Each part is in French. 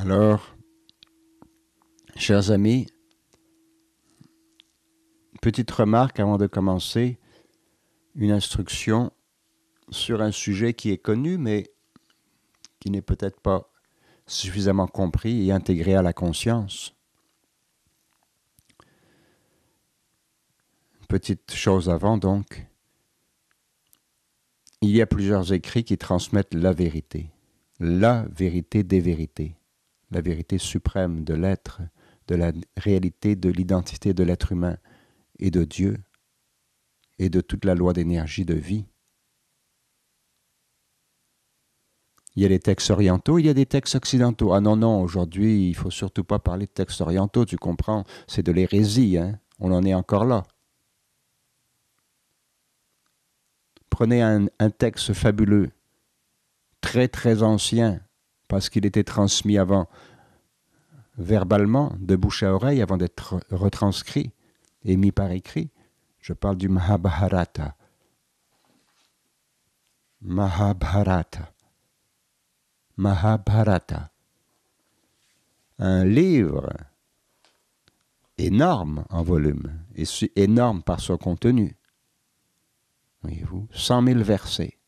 Alors, chers amis, petite remarque avant de commencer, une instruction sur un sujet qui est connu, mais qui n'est peut-être pas suffisamment compris et intégré à la conscience. Petite chose avant donc, il y a plusieurs écrits qui transmettent la vérité, la vérité des vérités la vérité suprême de l'être, de la réalité de l'identité de l'être humain et de Dieu et de toute la loi d'énergie de vie. Il y a les textes orientaux, il y a des textes occidentaux. Ah non, non, aujourd'hui, il ne faut surtout pas parler de textes orientaux, tu comprends, c'est de l'hérésie, hein? on en est encore là. Prenez un, un texte fabuleux, très très ancien, parce qu'il était transmis avant verbalement, de bouche à oreille, avant d'être retranscrit et mis par écrit. Je parle du Mahabharata. Mahabharata. Mahabharata. Un livre énorme en volume, et énorme par son contenu. Voyez-vous, cent mille versets.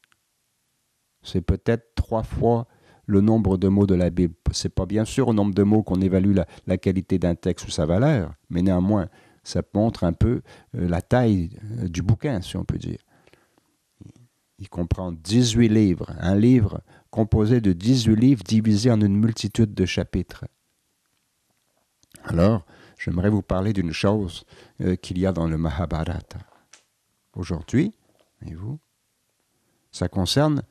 C'est peut-être trois fois le nombre de mots de la Bible. C'est pas bien sûr au nombre de mots qu'on évalue la, qualité d'un texte ou sa valeur, mais néanmoins, ça montre un peu euh, la taille euh, du bouquin, si on peut dire. Il comprend 18 livres, un livre composé de 18 livres divisés en une multitude de chapitres. Alors, j'aimerais vous parler d'une chose euh, qu'il y a dans le Mahabharata. Aujourd'hui, et vous, ça concerne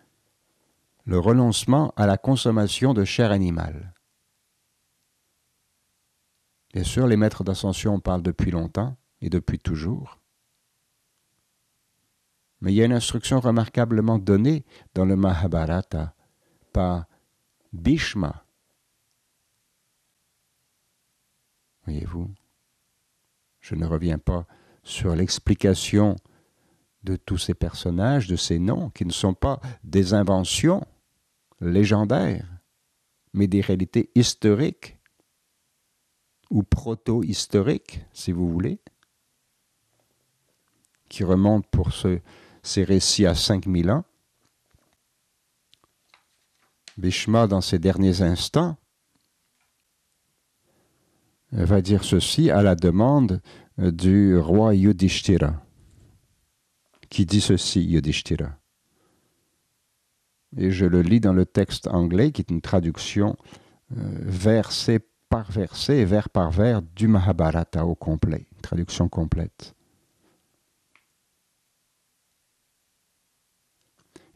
le renoncement à la consommation de chair animale. Bien sûr, les maîtres d'ascension parlent depuis longtemps et depuis toujours. Mais il y a une instruction remarquablement donnée dans le Mahabharata par Bhishma. Voyez-vous, je ne reviens pas sur l'explication de tous ces personnages, de ces noms, qui ne sont pas des inventions légendaires, mais des réalités historiques ou proto-historiques, si vous voulez, qui remontent pour ce, ces récits à 5000 ans. Bhishma, dans ses derniers instants, va dire ceci à la demande du roi Yudhishthira, qui dit ceci, Yudhishthira et je le lis dans le texte anglais, qui est une traduction euh, versée verset par verset et vers par vers du Mahabharata au complet, traduction complète.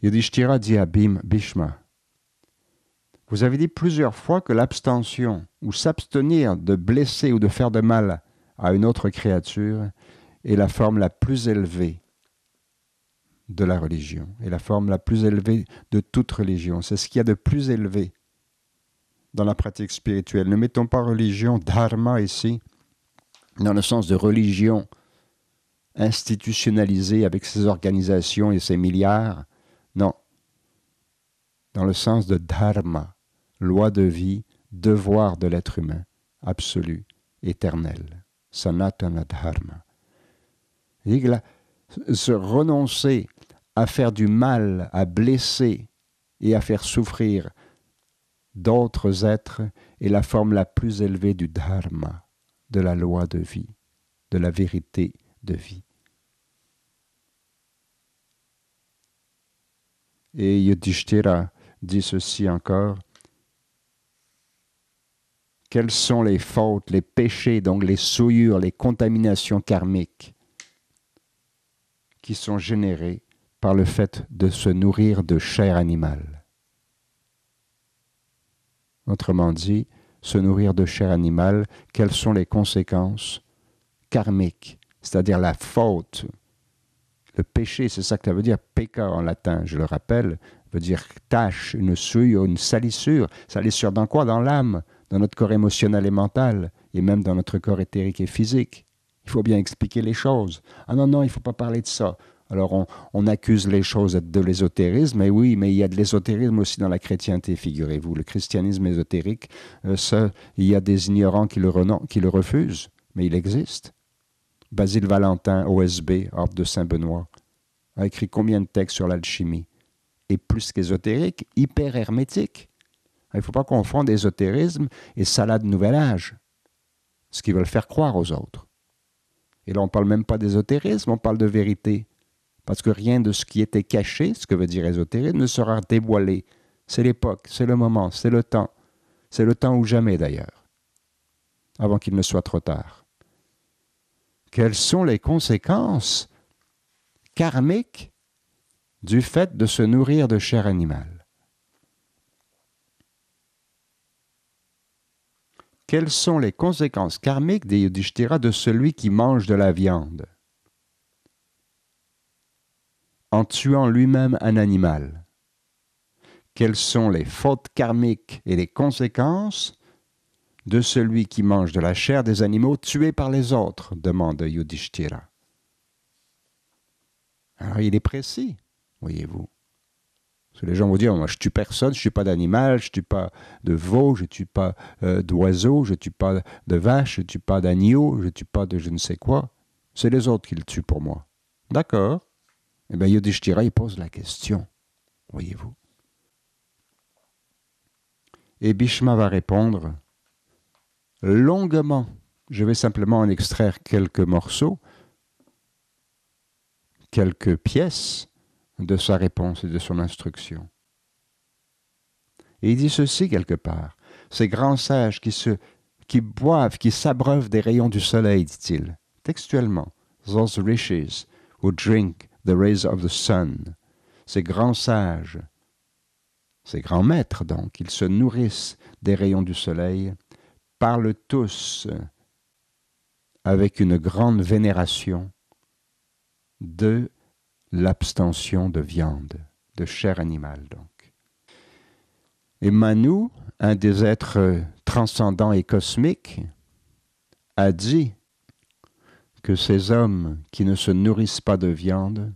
Yudhishthira dit à Bhishma, vous avez dit plusieurs fois que l'abstention ou s'abstenir de blesser ou de faire de mal à une autre créature est la forme la plus élevée de la religion et la forme la plus élevée de toute religion. C'est ce qu'il y a de plus élevé dans la pratique spirituelle. Ne mettons pas religion, dharma ici, dans le sens de religion institutionnalisée avec ses organisations et ses milliards. Non. Dans le sens de dharma, loi de vie, devoir de l'être humain, absolu, éternel. Sanatana dharma. Se renoncer à faire du mal, à blesser et à faire souffrir d'autres êtres est la forme la plus élevée du dharma, de la loi de vie, de la vérité de vie. Et Yudhishthira dit ceci encore. Quelles sont les fautes, les péchés, donc les souillures, les contaminations karmiques qui sont générées par le fait de se nourrir de chair animale. Autrement dit, se nourrir de chair animale, quelles sont les conséquences karmiques, c'est-à-dire la faute. Le péché, c'est ça que ça veut dire, péca en latin, je le rappelle, veut dire tâche, une souille, une salissure. Salissure dans quoi Dans l'âme, dans notre corps émotionnel et mental, et même dans notre corps éthérique et physique. Il faut bien expliquer les choses. Ah non, non, il ne faut pas parler de ça. Alors on, accuse les choses de l'ésotérisme, mais oui, mais il y a de l'ésotérisme aussi dans la chrétienté, figurez-vous. Le christianisme ésotérique, euh, il y a des ignorants qui le, qui le refusent, mais il existe. Basile Valentin, OSB, Ordre de Saint-Benoît, a écrit combien de textes sur l'alchimie Et plus qu'ésotérique, hyper hermétique. Il ne faut pas confondre ésotérisme et salade nouvel âge, ce qu'ils veulent faire croire aux autres. Et là, on ne parle même pas d'ésotérisme, on parle de vérité. Parce que rien de ce qui était caché, ce que veut dire ésotérique, ne sera dévoilé. C'est l'époque, c'est le moment, c'est le temps. C'est le temps ou jamais d'ailleurs, avant qu'il ne soit trop tard. Quelles sont les conséquences karmiques du fait de se nourrir de chair animale Quelles sont les conséquences karmiques des Yudhishthira de celui qui mange de la viande en tuant lui-même un animal. Quelles sont les fautes karmiques et les conséquences de celui qui mange de la chair des animaux tués par les autres demande Yudhishthira. Alors il est précis, voyez-vous. Parce les gens vont dire, moi je tue personne, je ne tue pas d'animal, je ne tue pas de veau, je ne tue pas euh, d'oiseau, je ne tue pas de vache, je ne tue pas d'agneau, je ne tue pas de je ne sais quoi. C'est les autres qui le tuent pour moi. D'accord. Eh bien, Yudhishthira, il pose la question, voyez-vous. Et Bhishma va répondre longuement. Je vais simplement en extraire quelques morceaux, quelques pièces de sa réponse et de son instruction. Et il dit ceci quelque part. Ces grands sages qui, qui boivent, qui s'abreuvent des rayons du soleil, dit-il, textuellement, those riches, who drink the rays of the sun. Ces grands sages, ces grands maîtres donc, ils se nourrissent des rayons du soleil, parlent tous avec une grande vénération de l'abstention de viande, de chair animale donc. Et Manu, un des êtres transcendants et cosmiques, a dit que ces hommes qui ne se nourrissent pas de viande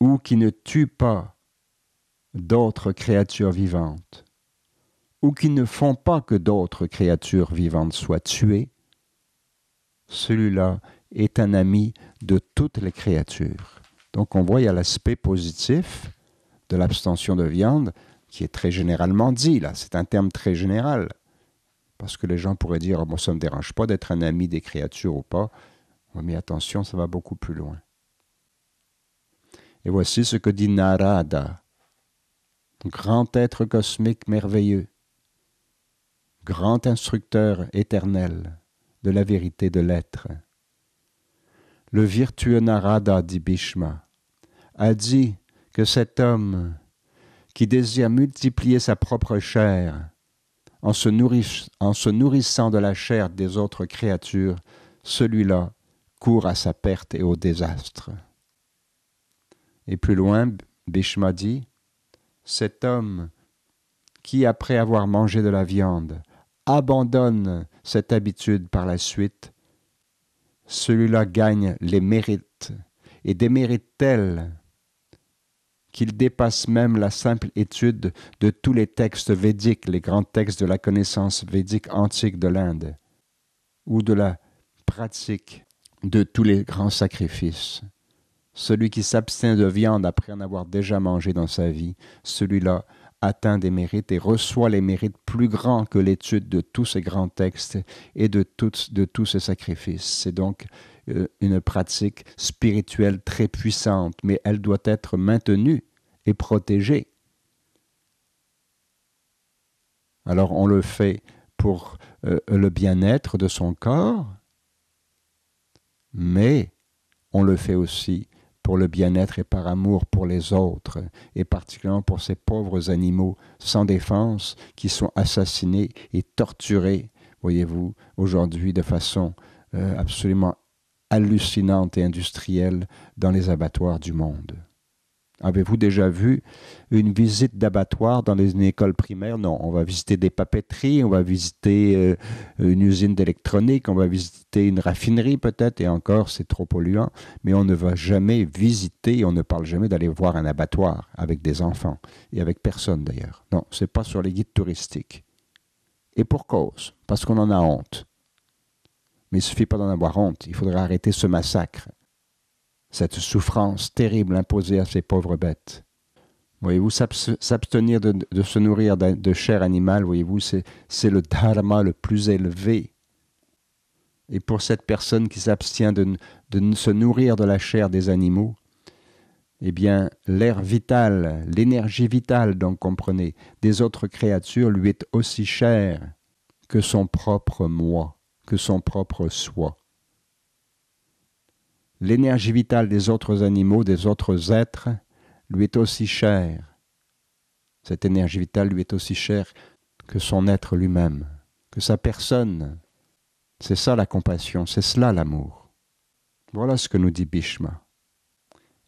ou qui ne tuent pas d'autres créatures vivantes ou qui ne font pas que d'autres créatures vivantes soient tuées, celui-là est un ami de toutes les créatures. Donc on voit, il y a l'aspect positif de l'abstention de viande qui est très généralement dit, là, c'est un terme très général. Parce que les gens pourraient dire, bon, oh, ça ne me dérange pas d'être un ami des créatures ou pas, oui, mais attention, ça va beaucoup plus loin. Et voici ce que dit Narada, grand être cosmique merveilleux, grand instructeur éternel de la vérité de l'être. Le virtueux Narada, dit Bhishma, a dit que cet homme qui désire multiplier sa propre chair en se, en se nourrissant de la chair des autres créatures, celui-là court à sa perte et au désastre. Et plus loin, Bhishma dit Cet homme qui, après avoir mangé de la viande, abandonne cette habitude par la suite, celui-là gagne les mérites et des mérites tels qu'il dépasse même la simple étude de tous les textes védiques, les grands textes de la connaissance védique antique de l'Inde, ou de la pratique de tous les grands sacrifices. Celui qui s'abstient de viande après en avoir déjà mangé dans sa vie, celui-là atteint des mérites et reçoit les mérites plus grands que l'étude de tous ces grands textes et de, de tous ces sacrifices. C'est donc euh, une pratique spirituelle très puissante, mais elle doit être maintenue et protégée. Alors on le fait pour euh, le bien-être de son corps, mais on le fait aussi pour le bien-être et par amour pour les autres, et particulièrement pour ces pauvres animaux sans défense qui sont assassinés et torturés, voyez-vous, aujourd'hui de façon euh, absolument hallucinante et industrielle dans les abattoirs du monde. Avez-vous déjà vu une visite d'abattoir dans les, une école primaire? Non. On va visiter des papeteries, on va visiter euh, une usine d'électronique, on va visiter une raffinerie peut-être, et encore, c'est trop polluant. Mais on ne va jamais visiter, on ne parle jamais d'aller voir un abattoir avec des enfants et avec personne d'ailleurs. Non, c'est pas sur les guides touristiques. Et pour cause, parce qu'on en a honte. Mais il ne suffit pas d'en avoir honte, il faudrait arrêter ce massacre cette souffrance terrible imposée à ces pauvres bêtes. Voyez-vous, s'abstenir de, se nourrir de, chair animale, voyez-vous, c'est le dharma le plus élevé. Et pour cette personne qui s'abstient de, de se nourrir de la chair des animaux, eh bien, l'air vital, l'énergie vitale, donc comprenez, des autres créatures lui est aussi chère que son propre moi, que son propre soi l'énergie vitale des autres animaux, des autres êtres, lui est aussi chère. Cette énergie vitale lui est aussi chère que son être lui-même, que sa personne. C'est ça la compassion, c'est cela l'amour. Voilà ce que nous dit Bhishma.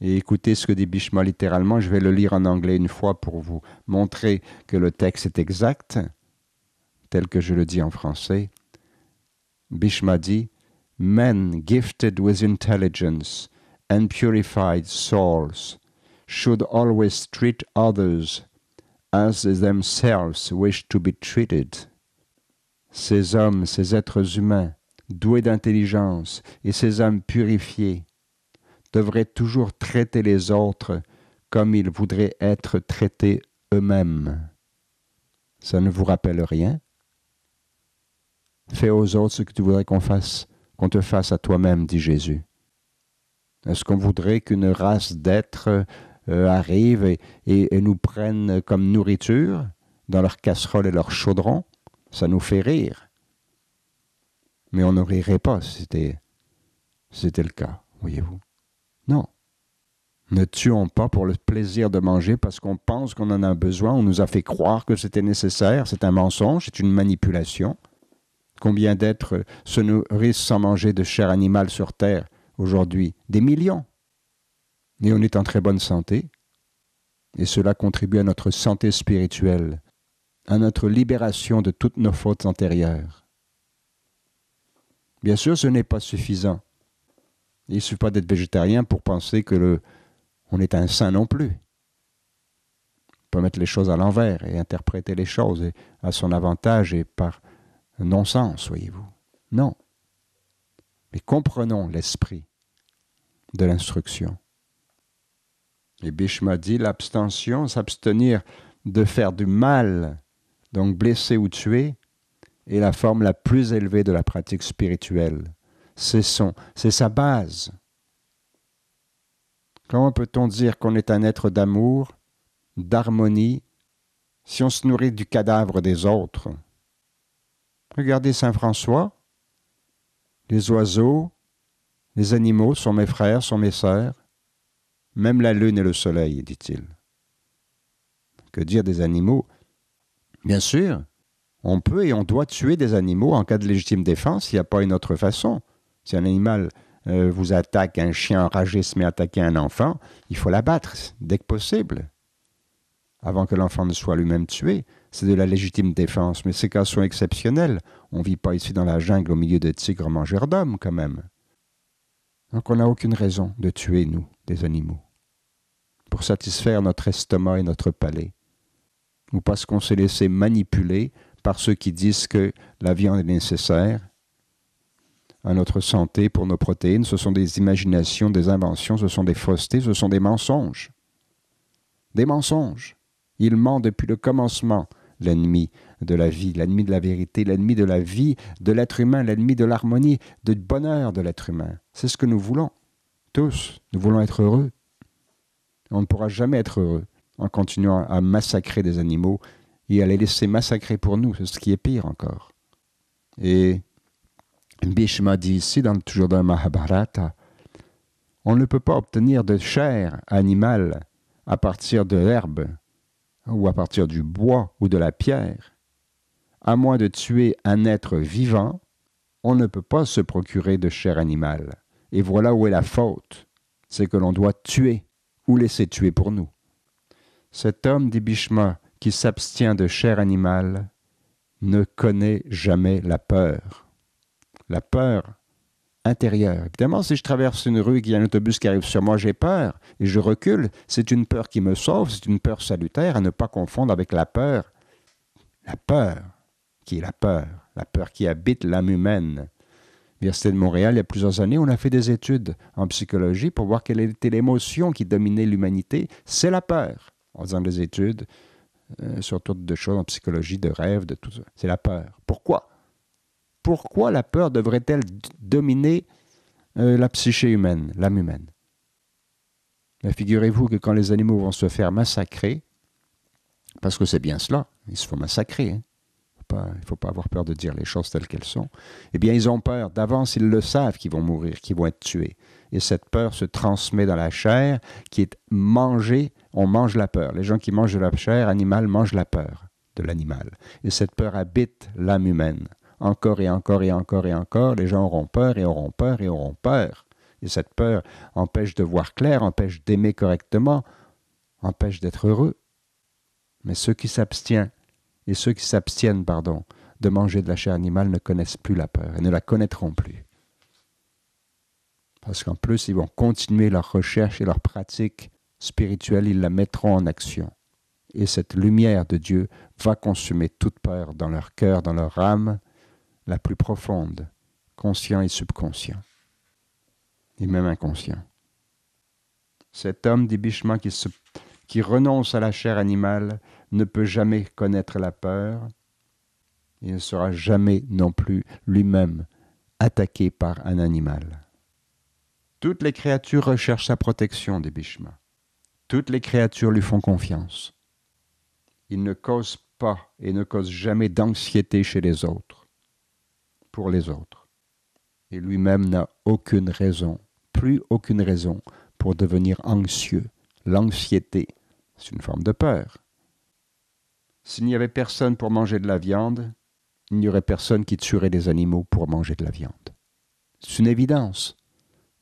Et écoutez ce que dit Bhishma littéralement, je vais le lire en anglais une fois pour vous montrer que le texte est exact, tel que je le dis en français. Bhishma dit men gifted with intelligence and purified souls should always treat others as themselves wish to be treated. Ces hommes, ces êtres humains, doués d'intelligence et ces âmes purifiées, devraient toujours traiter les autres comme ils voudraient être traités eux-mêmes. Ça ne vous rappelle rien Fais aux autres ce que tu voudrais qu'on fasse qu'on te fasse à toi-même, dit Jésus. Est-ce qu'on voudrait qu'une race d'êtres euh, arrive et, nous prenne comme nourriture dans leurs casseroles et leurs chaudrons Ça nous fait rire. Mais on ne rirait pas c'était, si c'était le cas, voyez-vous. Non. Ne tuons pas pour le plaisir de manger parce qu'on pense qu'on en a besoin, on nous a fait croire que c'était nécessaire, c'est un mensonge, c'est une manipulation. Combien d'êtres se nourrissent sans manger de chair animale sur Terre aujourd'hui Des millions. Et on est en très bonne santé. Et cela contribue à notre santé spirituelle, à notre libération de toutes nos fautes antérieures. Bien sûr, ce n'est pas suffisant. Il ne suffit pas d'être végétarien pour penser que le, on est un saint non plus. On peut mettre les choses à l'envers et interpréter les choses à son avantage et par non-sens, voyez-vous. Non. Mais comprenons l'esprit de l'instruction. Et Bishma dit l'abstention, s'abstenir de faire du mal, donc blesser ou tuer, est la forme la plus élevée de la pratique spirituelle. C'est son, c'est sa base. Comment peut-on dire qu'on est un être d'amour, d'harmonie, si on se nourrit du cadavre des autres Regardez Saint François. Les oiseaux, les animaux sont mes frères, sont mes sœurs. Même la lune et le soleil, dit-il. Que dire des animaux Bien sûr, on peut et on doit tuer des animaux en cas de légitime défense, il n'y a pas une autre façon. Si un animal euh, vous attaque, un chien enragé se met à attaquer un enfant, il faut l'abattre dès que possible, avant que l'enfant ne soit lui-même tué c'est de la légitime défense, mais ces cas sont exceptionnels. On ne vit pas ici dans la jungle au milieu de tigres mangeurs d'hommes quand même. Donc on n'a aucune raison de tuer, nous, des animaux, pour satisfaire notre estomac et notre palais, ou parce qu'on s'est laissé manipuler par ceux qui disent que la viande est nécessaire à notre santé pour nos protéines. Ce sont des imaginations, des inventions, ce sont des faussetés, ce sont des mensonges. Des mensonges. Ils ment depuis le commencement l'ennemi de la vie, l'ennemi de la vérité, l'ennemi de la vie de l'être humain, l'ennemi de l'harmonie, du bonheur de l'être humain. C'est ce que nous voulons, tous. Nous voulons être heureux. On ne pourra jamais être heureux en continuant à massacrer des animaux et à les laisser massacrer pour nous. C'est ce qui est pire encore. Et Bhishma dit ici, dans, toujours dans Mahabharata, on ne peut pas obtenir de chair animale à partir de l'herbe ou à partir du bois ou de la pierre, à moins de tuer un être vivant, on ne peut pas se procurer de chair animale. Et voilà où est la faute. C'est que l'on doit tuer ou laisser tuer pour nous. Cet homme Bishma, qui s'abstient de chair animale ne connaît jamais la peur. La peur intérieure. Évidemment, si je traverse une rue et qu'il y a un autobus qui arrive sur moi, j'ai peur et je recule. C'est une peur qui me sauve, c'est une peur salutaire à ne pas confondre avec la peur. La peur qui est la peur, la peur qui habite l'âme humaine. L'Université de Montréal, il y a plusieurs années, on a fait des études en psychologie pour voir quelle était l'émotion qui dominait l'humanité. C'est la peur. En faisant des études euh, sur toutes de choses en psychologie, de rêve, de tout ça. C'est la peur. Pourquoi? pourquoi la peur devrait-elle dominer euh, la psyché humaine, l'âme humaine ben, figurez-vous que quand les animaux vont se faire massacrer, parce que c'est bien cela, ils se font massacrer, hein. il ne faut pas avoir peur de dire les choses telles qu'elles sont, eh bien, ils ont peur. D'avance, ils le savent qu'ils vont mourir, qu'ils vont être tués. Et cette peur se transmet dans la chair qui est mangée. On mange la peur. Les gens qui mangent de la chair animale mangent la peur de l'animal. Et cette peur habite l'âme humaine encore et encore et encore et encore, les gens auront peur et auront peur et auront peur. Et cette peur empêche de voir clair, empêche d'aimer correctement, empêche d'être heureux. Mais ceux qui s'abstiennent, et ceux qui s'abstiennent, pardon, de manger de la chair animale ne connaissent plus la peur et ne la connaîtront plus. Parce qu'en plus, ils vont continuer leur recherche et leur pratique spirituelle, ils la mettront en action. Et cette lumière de Dieu va consumer toute peur dans leur cœur, dans leur âme, la plus profonde, conscient et subconscient, et même inconscient. Cet homme d'ébichement qui, se, qui renonce à la chair animale ne peut jamais connaître la peur, il ne sera jamais non plus lui-même attaqué par un animal. Toutes les créatures recherchent sa protection des Toutes les créatures lui font confiance. Il ne cause pas et ne cause jamais d'anxiété chez les autres pour les autres. Et lui-même n'a aucune raison, plus aucune raison, pour devenir anxieux. L'anxiété, c'est une forme de peur. S'il n'y avait personne pour manger de la viande, il n'y aurait personne qui tuerait des animaux pour manger de la viande. C'est une évidence,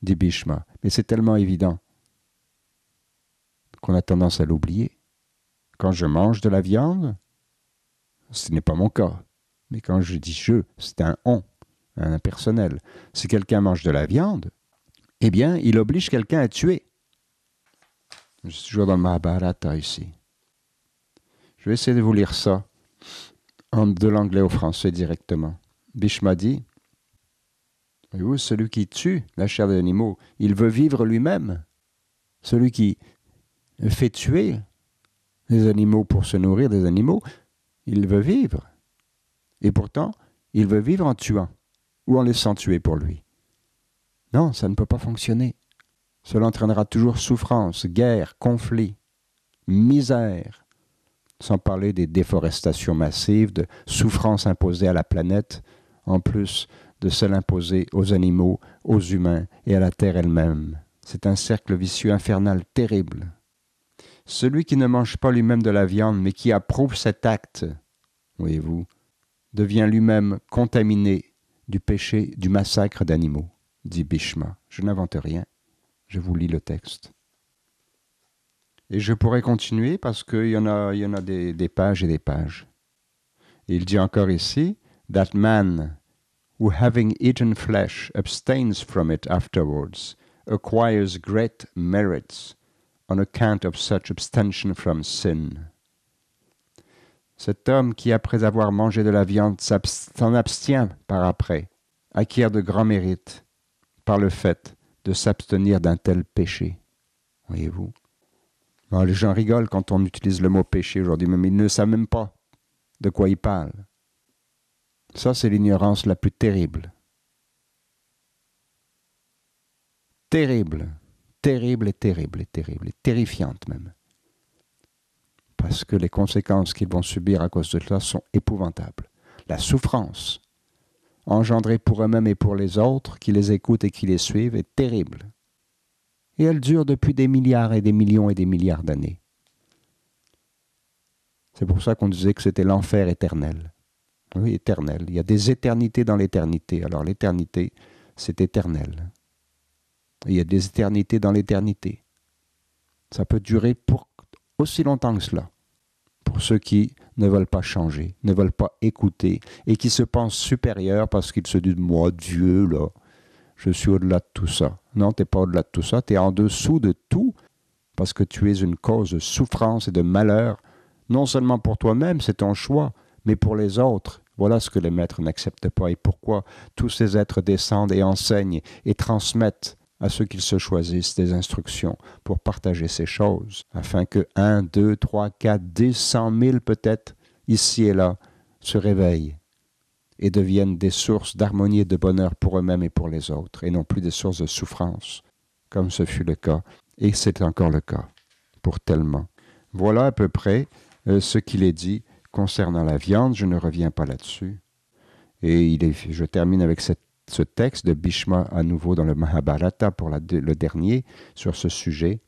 dit Bhishma, mais c'est tellement évident qu'on a tendance à l'oublier. Quand je mange de la viande, ce n'est pas mon cas. Mais quand je dis je, c'est un on, un impersonnel. Si quelqu'un mange de la viande, eh bien, il oblige quelqu'un à tuer. Je suis toujours dans le Mahabharata ici. Je vais essayer de vous lire ça de l'anglais au français directement. Bishma dit Voyez-vous, celui qui tue la chair des animaux, il veut vivre lui-même. Celui qui fait tuer les animaux pour se nourrir des animaux, il veut vivre. Et pourtant, il veut vivre en tuant ou en laissant tuer pour lui. Non, ça ne peut pas fonctionner. Cela entraînera toujours souffrance, guerre, conflit, misère, sans parler des déforestations massives, de souffrances imposées à la planète, en plus de celle imposée aux animaux, aux humains et à la Terre elle-même. C'est un cercle vicieux infernal terrible. Celui qui ne mange pas lui-même de la viande, mais qui approuve cet acte, voyez-vous, devient lui-même contaminé du péché du massacre d'animaux, dit Bishma. Je n'invente rien, je vous lis le texte. Et je pourrais continuer parce qu'il y en a, il y en a des, pages et des pages. il dit encore ici, That man who having eaten flesh abstains from it afterwards acquires great merits on account of such abstention from sin. Cet homme qui, après avoir mangé de la viande, s'en abstient par après, acquiert de grands mérites par le fait de s'abstenir d'un tel péché. Voyez-vous Les gens rigolent quand on utilise le mot péché aujourd'hui, mais ils ne savent même pas de quoi ils parlent. Ça, c'est l'ignorance la plus terrible. Terrible, terrible et terrible et terrible et terrifiante même parce que les conséquences qu'ils vont subir à cause de cela sont épouvantables. La souffrance engendrée pour eux-mêmes et pour les autres qui les écoutent et qui les suivent est terrible. Et elle dure depuis des milliards et des millions et des milliards d'années. C'est pour ça qu'on disait que c'était l'enfer éternel. Oui, éternel. Il y a des éternités dans l'éternité. Alors l'éternité, c'est éternel. Il y a des éternités dans l'éternité. Ça peut durer pour aussi longtemps que cela, pour ceux qui ne veulent pas changer, ne veulent pas écouter, et qui se pensent supérieurs parce qu'ils se disent, moi, Dieu, là, je suis au-delà de tout ça. Non, tu n'es pas au-delà de tout ça, tu es en dessous de tout, parce que tu es une cause de souffrance et de malheur, non seulement pour toi-même, c'est ton choix, mais pour les autres. Voilà ce que les maîtres n'acceptent pas et pourquoi tous ces êtres descendent et enseignent et transmettent à ceux qu'ils se choisissent des instructions pour partager ces choses, afin que 1, 2, 3, 4, 10, 100 000 peut-être, ici et là, se réveillent et deviennent des sources d'harmonie et de bonheur pour eux-mêmes et pour les autres, et non plus des sources de souffrance, comme ce fut le cas, et c'est encore le cas pour tellement. Voilà à peu près euh, ce qu'il est dit concernant la viande, je ne reviens pas là-dessus. Et je termine avec cette ce texte de Bhishma à nouveau dans le Mahabharata pour le dernier sur ce sujet.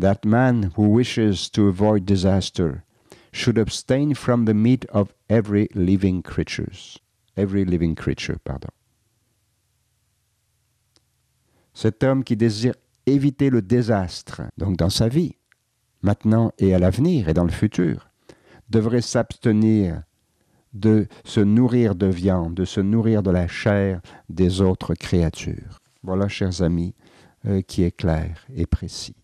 That man Cet homme qui désire éviter le désastre, donc dans sa vie, maintenant et à l'avenir et dans le futur, devrait s'abstenir de se nourrir de viande, de se nourrir de la chair des autres créatures. Voilà, chers amis, euh, qui est clair et précis.